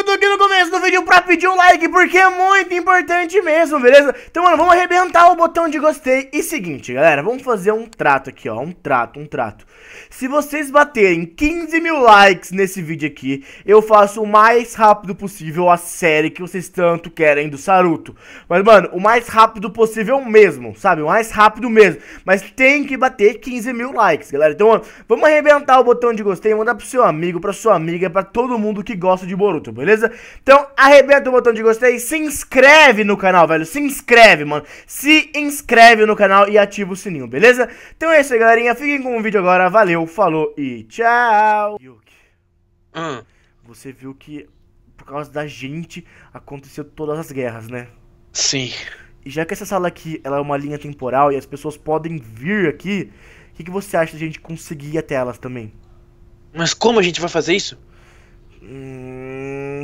eu tô aqui no começo do vídeo pra pedir um like, porque é muito importante mesmo, beleza? Então, mano, vamos arrebentar o botão de gostei. E seguinte, galera, vamos fazer um trato aqui, ó, um trato, um trato. Se vocês baterem 15 mil likes nesse vídeo aqui, eu faço o mais rápido possível a série que vocês tanto querem do Saruto. Mas, mano, o mais rápido possível mesmo, sabe? O mais rápido mesmo. Mas tem que bater 15 mil likes, galera. Então, mano, vamos arrebentar o botão de gostei, mandar pro seu amigo, pra sua amiga, pra todo mundo que gosta de Boruto, beleza? beleza? Então, arrebenta o botão de gostei, se inscreve no canal, velho. Se inscreve, mano. Se inscreve no canal e ativa o sininho, beleza? Então é isso aí, galerinha. Fiquem com o vídeo agora. Valeu, falou e tchau. Yuki, hum. você viu que por causa da gente aconteceu todas as guerras, né? Sim. E já que essa sala aqui ela é uma linha temporal e as pessoas podem vir aqui, o que, que você acha de a gente conseguir ir até elas também? Mas como a gente vai fazer isso?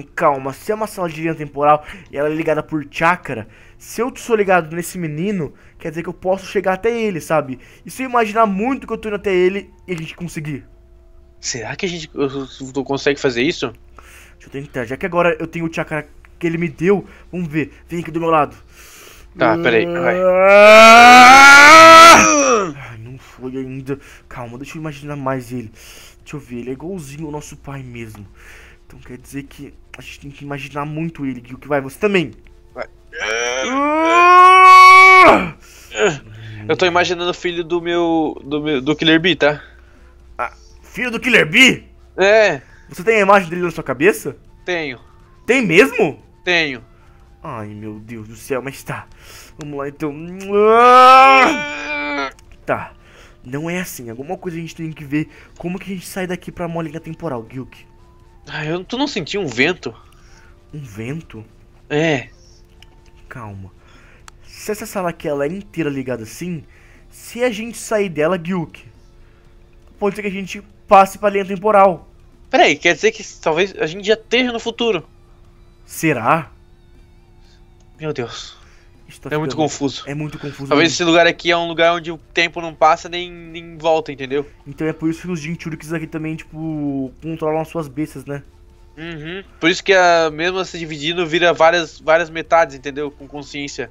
calma, se é uma sala de linha temporal e ela é ligada por chácara, se eu sou ligado nesse menino, quer dizer que eu posso chegar até ele, sabe? E se eu imaginar muito que eu tô indo até ele e a gente conseguir? Será que a gente consegue fazer isso? Deixa eu tentar, já que agora eu tenho o chácara que ele me deu, vamos ver, vem aqui do meu lado. Tá, peraí, vai. Ai, não foi ainda. Calma, deixa eu imaginar mais ele. Deixa eu ver, ele é igualzinho ao nosso pai mesmo. Então quer dizer que a gente tem que imaginar muito ele, o que vai, você também. Vai. Eu tô imaginando o filho do meu. do, meu, do Killer Bee, tá? Ah, filho do Killer Bee? É. Você tem a imagem dele na sua cabeça? Tenho. Tem mesmo? Tenho. Ai meu Deus do céu, mas tá. Vamos lá então. Ah! Tá. Não é assim. Alguma coisa a gente tem que ver. Como que a gente sai daqui pra a temporal, Gilk? Ah, eu, tu não sentiu um vento? Um vento? É. Calma. Se essa sala aqui ela é inteira ligada assim, se a gente sair dela, Gilk, pode ser que a gente passe pra linha temporal. Peraí, quer dizer que talvez a gente já esteja no futuro? Será? Meu Deus. Tá é muito ficando... confuso. É muito confuso. Talvez mesmo. esse lugar aqui é um lugar onde o tempo não passa nem, nem volta, entendeu? Então é por isso que os Jinchurikis aqui também, tipo, controlam as suas bestas, né? Uhum. Por isso que a é, mesma se dividindo vira várias, várias metades, entendeu? Com consciência.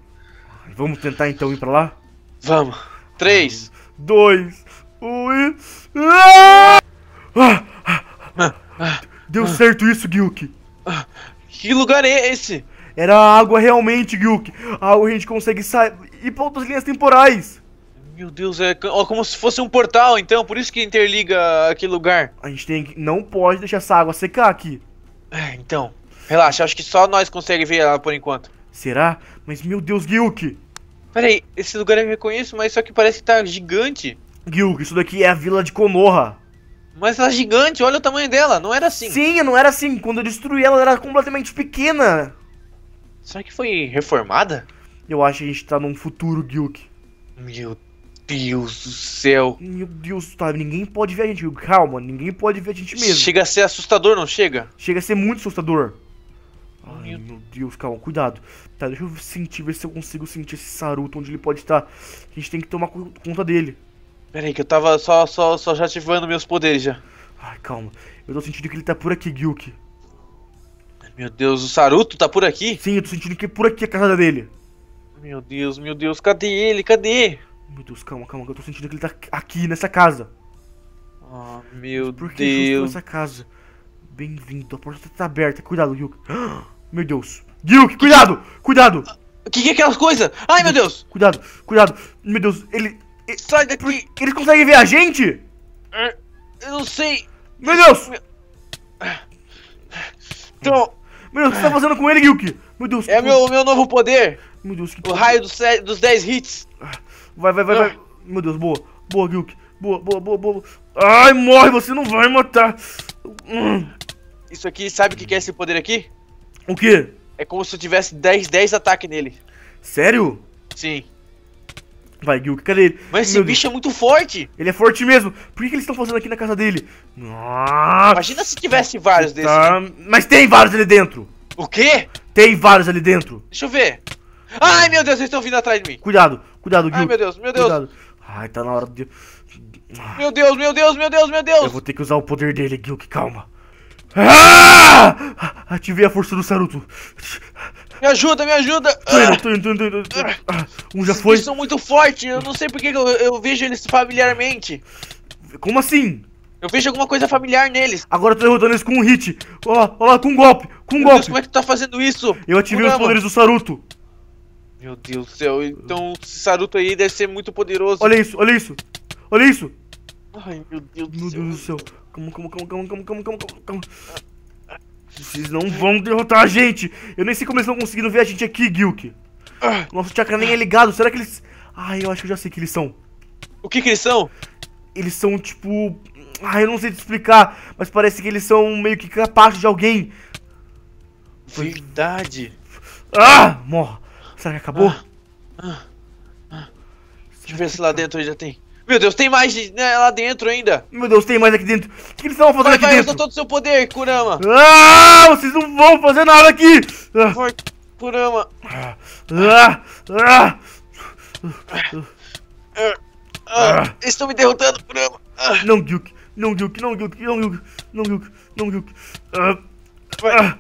Vamos tentar então ir pra lá? Vamos. Três. Um, dois. Um e... Ah! Ah! Ah! ah. Deu certo isso, Gyuki. Ah, que lugar é esse? Era água realmente, Gilk. A água a gente consegue sair e para outras linhas temporais. Meu Deus, é como se fosse um portal, então, por isso que interliga aquele lugar. A gente tem que... não pode deixar essa água secar aqui. É, então. Relaxa, acho que só nós conseguimos ver ela por enquanto. Será? Mas meu Deus, Gyuk! Peraí, esse lugar eu reconheço, mas só que parece que tá gigante. Gilk, isso daqui é a vila de Konoha. Mas ela tá é gigante, olha o tamanho dela, não era assim. Sim, não era assim. Quando eu destruí ela, ela era completamente pequena. Será que foi reformada? Eu acho que a gente tá num futuro, Guilk. Meu Deus do céu. Meu Deus, tá? Ninguém pode ver a gente, Calma, ninguém pode ver a gente mesmo. Chega a ser assustador, não chega? Chega a ser muito assustador. Ai, meu... meu Deus, calma, cuidado. Tá, deixa eu sentir, ver se eu consigo sentir esse Saruto onde ele pode estar. A gente tem que tomar conta dele. Pera aí, que eu tava só, só, só já ativando meus poderes já. Ai, calma. Eu tô sentindo que ele tá por aqui, Gilk. Meu Deus, o Saruto tá por aqui? Sim, eu tô sentindo que é por aqui a casa dele. Meu Deus, meu Deus, cadê ele? Cadê? Meu Deus, calma, calma, eu tô sentindo que ele tá aqui nessa casa. Ah, oh, meu Deus. por que Deus. nessa casa? Bem-vindo, a porta tá aberta, cuidado, Yuki. Meu Deus. Yuki, cuidado, cuidado. O que, que é aquelas coisas? Ai, meu Deus. Cuidado, cuidado. Meu Deus, ele... ele Sai daqui. Eles conseguem ver a gente? É, eu não sei. Meu Deus. Meu... Então... Meu Deus, o que você tá fazendo com ele, Gilk? Meu Deus. É meu, meu novo poder. Meu Deus, que O raio dos, dos 10 hits. Vai, vai, vai, vai. Meu Deus, boa. Boa, Gilk. Boa, boa, boa, boa. Ai, morre, você não vai matar. Hum. Isso aqui, sabe o que é esse poder aqui? O quê? É como se eu tivesse 10, 10 ataque nele. Sério? Sim. Vai, Gil, cadê é ele? Mas esse Meu bicho Deus. é muito forte! Ele é forte mesmo! Por que, que eles estão fazendo aqui na casa dele? Imagina se tivesse vários desses. Mas tem vários ali dentro! O quê? Tem vários ali dentro! Deixa eu ver! Ai meu Deus, eles estão vindo atrás de mim! Cuidado, cuidado, Gil! Ai meu Deus, meu Deus! Cuidado. Ai, tá na hora de. Meu Deus, meu Deus, meu Deus, meu Deus! Eu vou ter que usar o poder dele, Gil, calma! Ah! Ativei a força do Saruto! Me ajuda, me ajuda! Ah. Ah. Ah, um já foi. Eles são muito fortes, eu não sei porque eu, eu vejo eles familiarmente. Como assim? Eu vejo alguma coisa familiar neles. Agora eu tô derrotando eles com um hit. Olha lá, olha lá, com um golpe, com um Meu golpe. Deus, como é que tu tá fazendo isso? Eu ativei Kurama. os poderes do Saruto. Meu Deus do céu, então esse Saruto aí deve ser muito poderoso. Olha isso, olha isso. Olha isso. Ai, meu Deus do meu céu. Meu Deus do céu. Calma, calma, calma, calma, calma, calma, calma. calma. Vocês não vão derrotar a gente! Eu nem sei como eles estão conseguindo ver a gente aqui, Gilk. Nosso chakra nem é ligado, será que eles... Ah, eu acho que eu já sei que eles são. O que que eles são? Eles são, tipo... Ah, eu não sei te explicar, mas parece que eles são meio que capazes de alguém. Verdade. Ah, morra. Será que acabou? Ah, ah, ah. Deixa eu ver se lá dentro ainda tem. Meu Deus, tem mais né, lá dentro ainda. Meu Deus, tem mais aqui dentro. O que eles estão fazendo vai, aqui vai, dentro? Vai, todo o seu poder, Kurama. Ah, vocês não vão fazer nada aqui. Ah. Kurama. Ah, ah, ah, ah. Eles estão me derrotando, Kurama. Ah. Não, Duke. Não, Duke. Não, Duke. Não, Duke. Não, Duke. Não, Duke. Ah,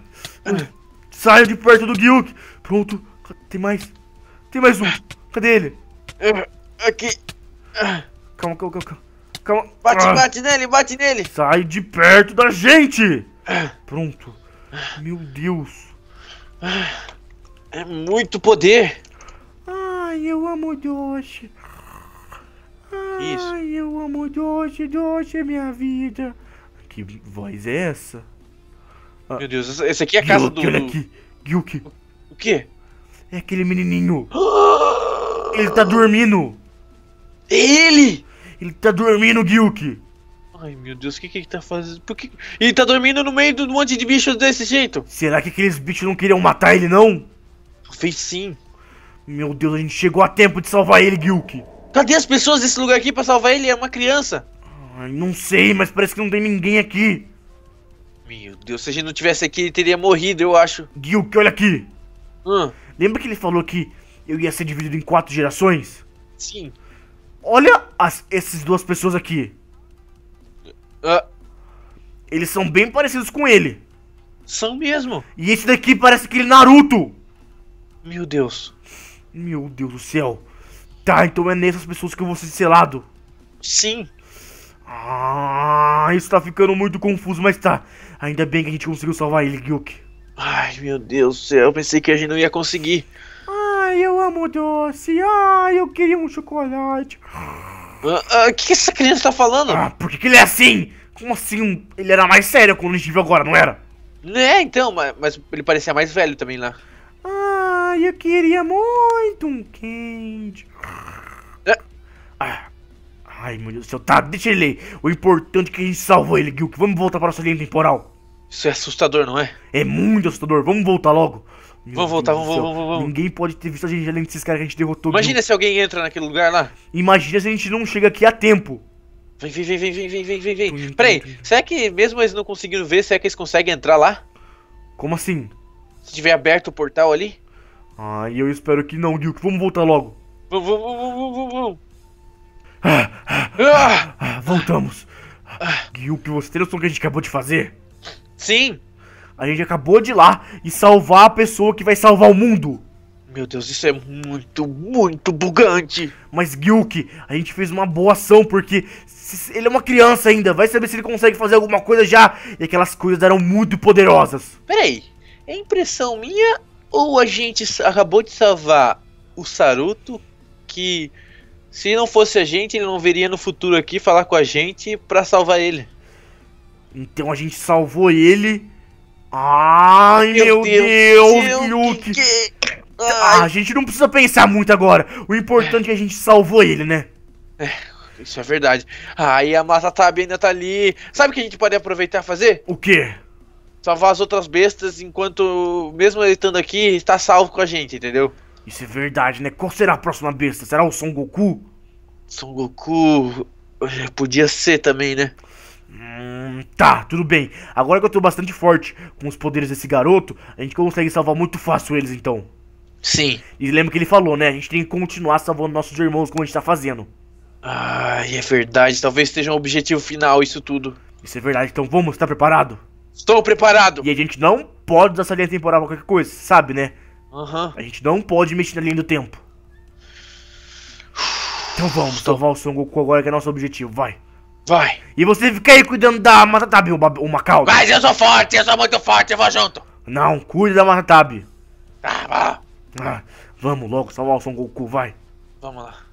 Saia de perto do Duke. Pronto. Tem mais. Tem mais um. Cadê ele? Aqui. Calma, calma, calma. calma. Bate, ah. bate nele, bate nele. Sai de perto da gente. Ah. Pronto. Meu Deus. É muito poder. Ai, eu amo o Yoshi. Ai, Isso. eu amo o Yoshi. Yoshi é minha vida. Que voz é essa? Ah, Meu Deus, esse aqui é a casa do... Olha aqui. Gyuki. O quê? É aquele menininho. Ele tá dormindo. Ele! Ele tá dormindo, Guilty. Ai meu Deus, o que, que ele tá fazendo? Por que... Ele tá dormindo no meio de um monte de bichos desse jeito? Será que aqueles bichos não queriam matar ele, não? Fez sim. Meu Deus, a gente chegou a tempo de salvar ele, Guilty. Cadê as pessoas desse lugar aqui pra salvar ele? É uma criança. Ai, não sei, mas parece que não tem ninguém aqui. Meu Deus, se a gente não tivesse aqui, ele teria morrido, eu acho. Guilty, olha aqui. Hum. Lembra que ele falou que eu ia ser dividido em quatro gerações? Sim. Olha as, essas duas pessoas aqui. Uh. Eles são bem parecidos com ele. São mesmo. E esse daqui parece aquele Naruto. Meu Deus. Meu Deus do céu. Tá, então é nessas pessoas que eu vou ser selado. Sim. Ah, isso tá ficando muito confuso, mas tá. Ainda bem que a gente conseguiu salvar ele, Gyuk. Ai, meu Deus do céu, eu pensei que a gente não ia conseguir. Ai, eu amo doce. Ai, eu queria um chocolate. Ah, ah, o uh, uh, que, que essa criança tá falando? Ah, por que, que ele é assim? Como assim? Ele era mais sério quando a gente viu agora, não era? É, então, mas, mas ele parecia mais velho também lá. Ai, eu queria muito um quente. É. Ah. Ai, meu Deus do céu. Tá, deixa ele ler. O importante é que a gente salvou ele, Gilk. Vamos voltar para a nossa linha temporal. Isso é assustador, não é? É muito assustador. Vamos voltar logo. Vamos voltar, vamos, vamos, vamos. Ninguém pode ter visto a gente além desses caras que a gente derrotou. Imagina se alguém entra naquele lugar lá. Imagina se a gente não chega aqui a tempo. Vem, vem, vem, vem, vem, vem, vem, vem. Peraí, será que mesmo eles não conseguindo ver, será que eles conseguem entrar lá? Como assim? Se tiver aberto o portal ali? Ah, eu espero que não, Duke. Vamos voltar logo. Vamos, vamos, vamos, vamos. Ah, ah, ah, ah, voltamos. Ah, Duke, você tem noção do que a gente acabou de fazer? Sim. A gente acabou de ir lá e salvar a pessoa que vai salvar o mundo. Meu Deus, isso é muito, muito bugante. Mas Gilk, a gente fez uma boa ação porque ele é uma criança ainda. Vai saber se ele consegue fazer alguma coisa já. E aquelas coisas eram muito poderosas. Peraí, é impressão minha ou a gente acabou de salvar o Saruto que se não fosse a gente ele não viria no futuro aqui falar com a gente para salvar ele? Então a gente salvou ele Ai, meu, meu Deus, Deus, Luke! Que... Ah, a gente não precisa pensar muito agora. O importante é, que a gente salvou ele, né? É, isso é verdade. Ai, ah, a Masatabe tá ainda né, tá ali. Sabe o que a gente pode aproveitar e fazer? O quê? Salvar as outras bestas enquanto, mesmo ele estando aqui, está salvo com a gente, entendeu? Isso é verdade, né? Qual será a próxima besta? Será o Son Goku? Son Goku. É, podia ser também, né? tá, tudo bem. Agora que eu tô bastante forte com os poderes desse garoto, a gente consegue salvar muito fácil eles então. Sim. E lembra que ele falou, né? A gente tem que continuar salvando nossos irmãos como a gente tá fazendo. Ai, é verdade. Talvez seja um objetivo final isso tudo. Isso é verdade. Então vamos, tá preparado? Estou preparado. E a gente não pode usar linha temporal pra qualquer coisa, sabe, né? Aham. Uhum. A gente não pode mexer na linha do tempo. Então vamos, salvar o Son Goku agora que é nosso objetivo, vai. Vai. E você fica aí cuidando da Matatab, o, o Macau. Mas eu sou forte, eu sou muito forte, eu vou junto. Não, cuida da Matatab. Tá bom. Ah, vamos logo salvar o Son Goku, vai. Vamos lá.